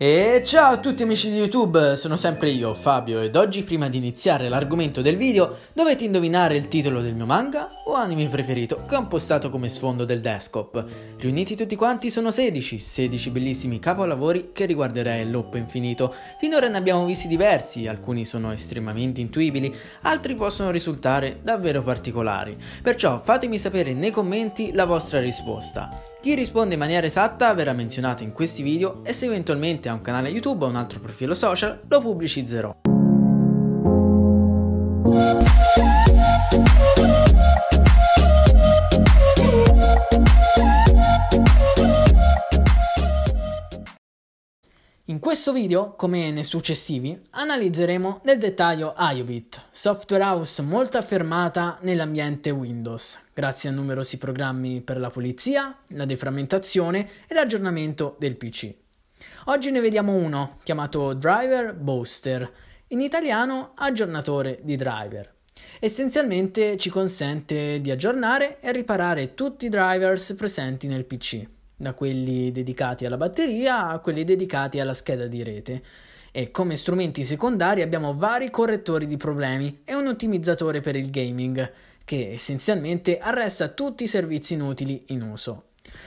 E ciao a tutti amici di YouTube, sono sempre io, Fabio, ed oggi prima di iniziare l'argomento del video dovete indovinare il titolo del mio manga o anime preferito che ho impostato come sfondo del desktop. Riuniti tutti quanti sono 16, 16 bellissimi capolavori che riguarderei l'Op infinito. Finora ne abbiamo visti diversi, alcuni sono estremamente intuibili, altri possono risultare davvero particolari. Perciò fatemi sapere nei commenti la vostra risposta. Chi risponde in maniera esatta verrà menzionato in questi video e se eventualmente ha un canale YouTube o un altro profilo social lo pubblicizzerò. questo video, come nei successivi, analizzeremo nel dettaglio IOBIT, software house molto affermata nell'ambiente Windows, grazie a numerosi programmi per la pulizia, la deframmentazione e l'aggiornamento del PC. Oggi ne vediamo uno, chiamato Driver Booster, in italiano aggiornatore di driver. Essenzialmente ci consente di aggiornare e riparare tutti i drivers presenti nel PC da quelli dedicati alla batteria a quelli dedicati alla scheda di rete. E come strumenti secondari abbiamo vari correttori di problemi e un ottimizzatore per il gaming, che essenzialmente arresta tutti i servizi inutili in uso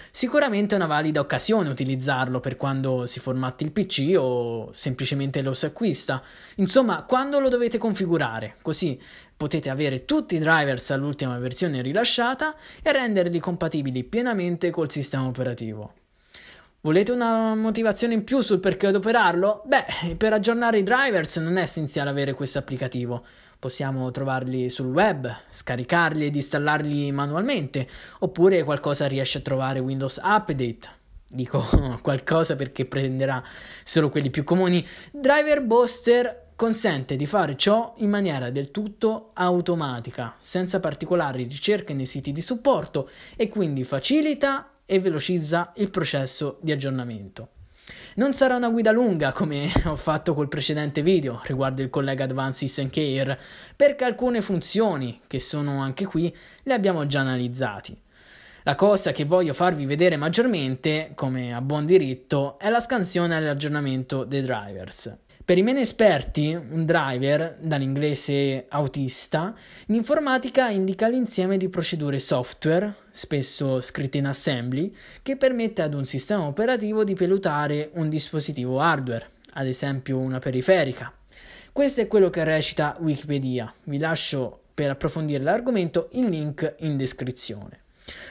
Sicuramente è una valida occasione utilizzarlo per quando si formatti il PC o semplicemente lo si acquista. Insomma, quando lo dovete configurare, così potete avere tutti i drivers all'ultima versione rilasciata e renderli compatibili pienamente col sistema operativo. Volete una motivazione in più sul perché adoperarlo? Beh, per aggiornare i drivers non è essenziale avere questo applicativo. Possiamo trovarli sul web, scaricarli ed installarli manualmente, oppure qualcosa riesce a trovare Windows Update. Dico qualcosa perché prenderà solo quelli più comuni. Driver Booster consente di fare ciò in maniera del tutto automatica, senza particolari ricerche nei siti di supporto e quindi facilita e velocizza il processo di aggiornamento. Non sarà una guida lunga come ho fatto col precedente video riguardo il collega Advanced System Care, perché alcune funzioni, che sono anche qui, le abbiamo già analizzate. La cosa che voglio farvi vedere maggiormente, come a buon diritto, è la scansione e l'aggiornamento dei drivers. Per i meno esperti, un driver, dall'inglese autista, in informatica indica l'insieme di procedure software, spesso scritte in assembly, che permette ad un sistema operativo di pilotare un dispositivo hardware, ad esempio una periferica. Questo è quello che recita Wikipedia. Vi lascio per approfondire l'argomento il link in descrizione.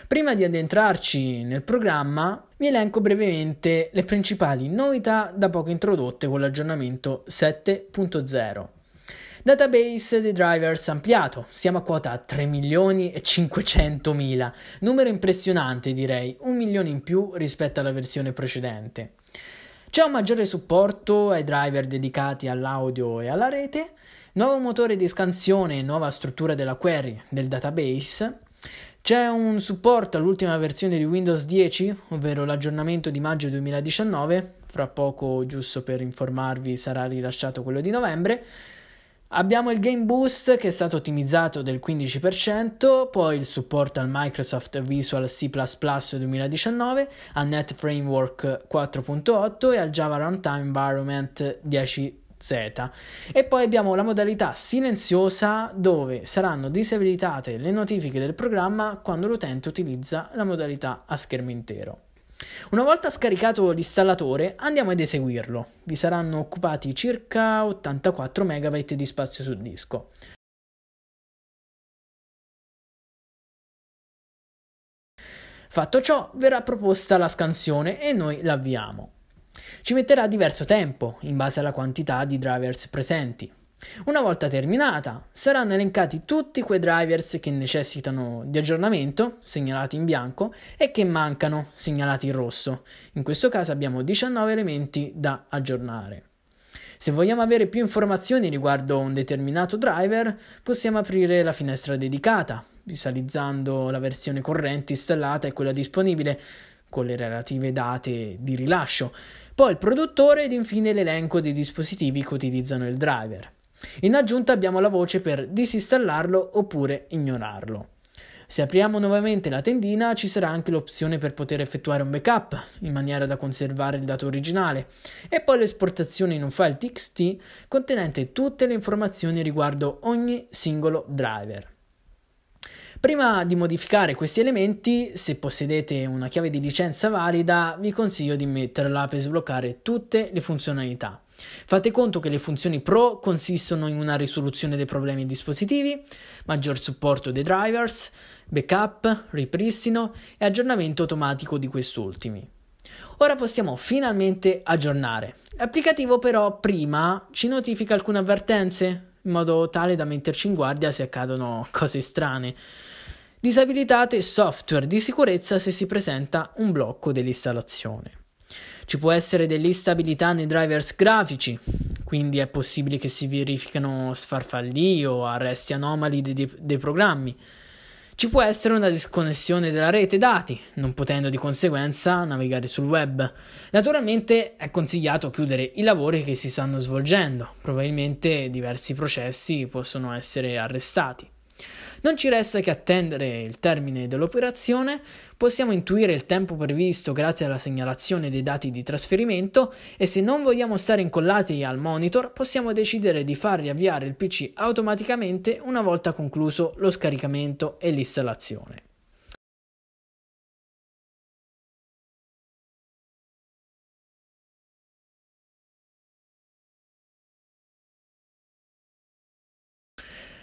Prima di addentrarci nel programma, vi elenco brevemente le principali novità da poco introdotte con l'aggiornamento 7.0. Database dei drivers ampliato, siamo a quota 3 milioni e 500 mila, numero impressionante direi, un milione in più rispetto alla versione precedente. C'è un maggiore supporto ai driver dedicati all'audio e alla rete, nuovo motore di scansione e nuova struttura della query del database, c'è un supporto all'ultima versione di Windows 10, ovvero l'aggiornamento di maggio 2019, fra poco giusto per informarvi sarà rilasciato quello di novembre. Abbiamo il Game Boost che è stato ottimizzato del 15%, poi il supporto al Microsoft Visual C 2019, al Net Framework 4.8 e al Java Runtime Environment 10.0. Z. E poi abbiamo la modalità silenziosa dove saranno disabilitate le notifiche del programma quando l'utente utilizza la modalità a schermo intero. Una volta scaricato l'installatore andiamo ad eseguirlo. Vi saranno occupati circa 84 MB di spazio sul disco. Fatto ciò verrà proposta la scansione e noi l'avviamo. Ci metterà diverso tempo in base alla quantità di drivers presenti. Una volta terminata, saranno elencati tutti quei drivers che necessitano di aggiornamento, segnalati in bianco, e che mancano, segnalati in rosso. In questo caso abbiamo 19 elementi da aggiornare. Se vogliamo avere più informazioni riguardo un determinato driver, possiamo aprire la finestra dedicata, visualizzando la versione corrente installata e quella disponibile con le relative date di rilascio poi il produttore ed infine l'elenco dei dispositivi che utilizzano il driver. In aggiunta abbiamo la voce per disinstallarlo oppure ignorarlo. Se apriamo nuovamente la tendina ci sarà anche l'opzione per poter effettuare un backup in maniera da conservare il dato originale e poi l'esportazione in un file txt contenente tutte le informazioni riguardo ogni singolo driver. Prima di modificare questi elementi, se possedete una chiave di licenza valida, vi consiglio di metterla per sbloccare tutte le funzionalità. Fate conto che le funzioni Pro consistono in una risoluzione dei problemi dispositivi, maggior supporto dei drivers, backup, ripristino e aggiornamento automatico di quest'ultimi. Ora possiamo finalmente aggiornare. L'applicativo però prima ci notifica alcune avvertenze, in modo tale da metterci in guardia se accadono cose strane. Disabilitate software di sicurezza se si presenta un blocco dell'installazione. Ci può essere dell'instabilità nei drivers grafici, quindi è possibile che si verifichino sfarfalli o arresti anomali dei, dei programmi ci può essere una disconnessione della rete dati, non potendo di conseguenza navigare sul web. Naturalmente è consigliato chiudere i lavori che si stanno svolgendo, probabilmente diversi processi possono essere arrestati. Non ci resta che attendere il termine dell'operazione, possiamo intuire il tempo previsto grazie alla segnalazione dei dati di trasferimento e se non vogliamo stare incollati al monitor possiamo decidere di far riavviare il PC automaticamente una volta concluso lo scaricamento e l'installazione.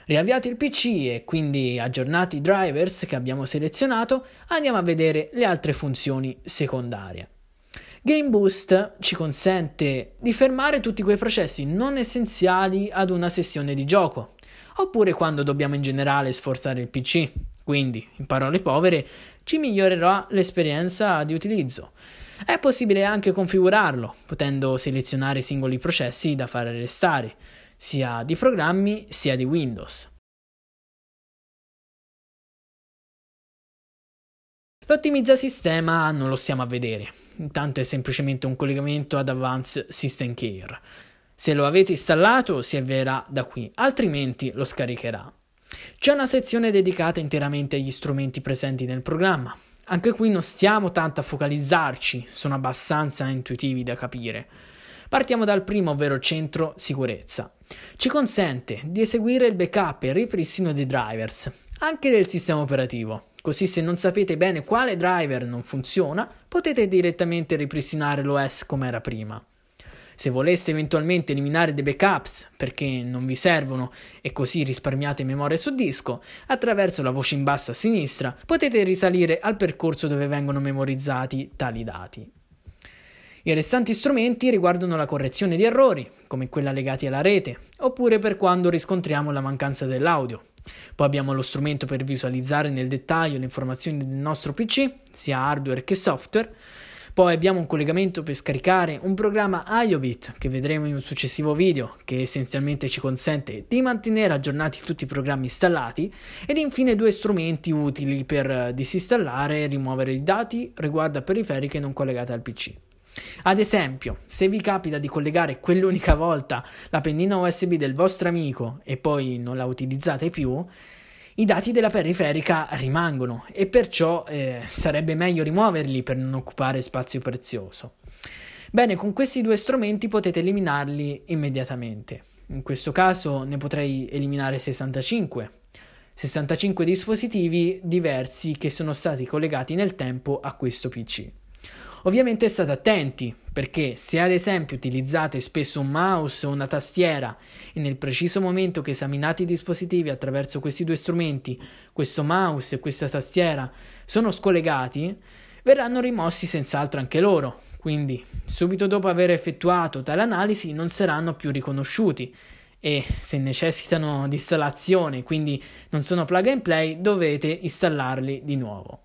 Riavviati il PC e quindi aggiornati i drivers che abbiamo selezionato, andiamo a vedere le altre funzioni secondarie. Game Boost ci consente di fermare tutti quei processi non essenziali ad una sessione di gioco, oppure quando dobbiamo in generale sforzare il PC. Quindi, in parole povere, ci migliorerà l'esperienza di utilizzo. È possibile anche configurarlo, potendo selezionare singoli processi da far restare sia di programmi sia di Windows. L'ottimizza sistema non lo stiamo a vedere, intanto è semplicemente un collegamento ad Advanced System Care. Se lo avete installato si avverrà da qui, altrimenti lo scaricherà. C'è una sezione dedicata interamente agli strumenti presenti nel programma. Anche qui non stiamo tanto a focalizzarci, sono abbastanza intuitivi da capire. Partiamo dal primo, ovvero centro sicurezza. Ci consente di eseguire il backup e il ripristino dei drivers, anche del sistema operativo. Così se non sapete bene quale driver non funziona, potete direttamente ripristinare l'OS come era prima. Se voleste eventualmente eliminare dei backups perché non vi servono e così risparmiate memoria su disco, attraverso la voce in basso a sinistra potete risalire al percorso dove vengono memorizzati tali dati. I restanti strumenti riguardano la correzione di errori, come quella legati alla rete, oppure per quando riscontriamo la mancanza dell'audio. Poi abbiamo lo strumento per visualizzare nel dettaglio le informazioni del nostro PC, sia hardware che software. Poi abbiamo un collegamento per scaricare un programma IOBIT che vedremo in un successivo video che essenzialmente ci consente di mantenere aggiornati tutti i programmi installati ed infine due strumenti utili per eh, disinstallare e rimuovere i dati riguardo a periferiche non collegate al PC. Ad esempio, se vi capita di collegare quell'unica volta la pennina USB del vostro amico e poi non la utilizzate più, i dati della periferica rimangono e perciò eh, sarebbe meglio rimuoverli per non occupare spazio prezioso. Bene, con questi due strumenti potete eliminarli immediatamente. In questo caso ne potrei eliminare 65. 65 dispositivi diversi che sono stati collegati nel tempo a questo PC. Ovviamente state attenti perché se ad esempio utilizzate spesso un mouse o una tastiera e nel preciso momento che esaminate i dispositivi attraverso questi due strumenti, questo mouse e questa tastiera, sono scollegati, verranno rimossi senz'altro anche loro. Quindi subito dopo aver effettuato tale analisi non saranno più riconosciuti e se necessitano di installazione, quindi non sono plug and play, dovete installarli di nuovo.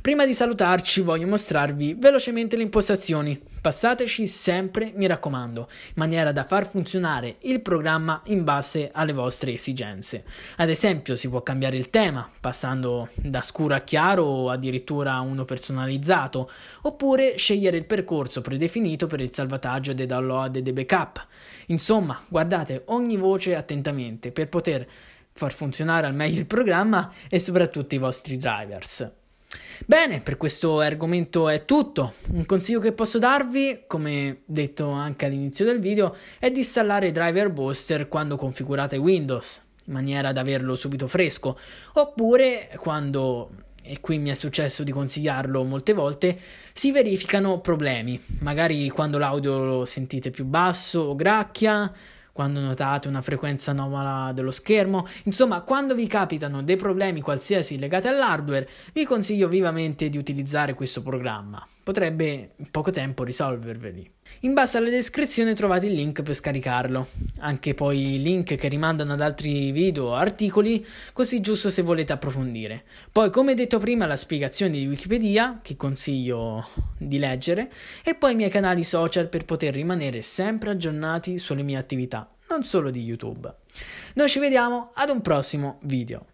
Prima di salutarci voglio mostrarvi velocemente le impostazioni. Passateci sempre, mi raccomando, in maniera da far funzionare il programma in base alle vostre esigenze. Ad esempio si può cambiare il tema, passando da scuro a chiaro o addirittura a uno personalizzato, oppure scegliere il percorso predefinito per il salvataggio dei download e dei backup. Insomma, guardate ogni voce attentamente per poter far funzionare al meglio il programma e soprattutto i vostri drivers. Bene, per questo argomento è tutto. Un consiglio che posso darvi, come detto anche all'inizio del video, è di installare driver booster quando configurate Windows, in maniera da averlo subito fresco, oppure quando, e qui mi è successo di consigliarlo molte volte, si verificano problemi, magari quando l'audio lo sentite più basso o gracchia, quando notate una frequenza anomala dello schermo, insomma quando vi capitano dei problemi qualsiasi legati all'hardware vi consiglio vivamente di utilizzare questo programma potrebbe in poco tempo risolverveli. In basso alla descrizione trovate il link per scaricarlo, anche poi link che rimandano ad altri video o articoli, così giusto se volete approfondire. Poi come detto prima la spiegazione di Wikipedia, che consiglio di leggere, e poi i miei canali social per poter rimanere sempre aggiornati sulle mie attività, non solo di YouTube. Noi ci vediamo ad un prossimo video.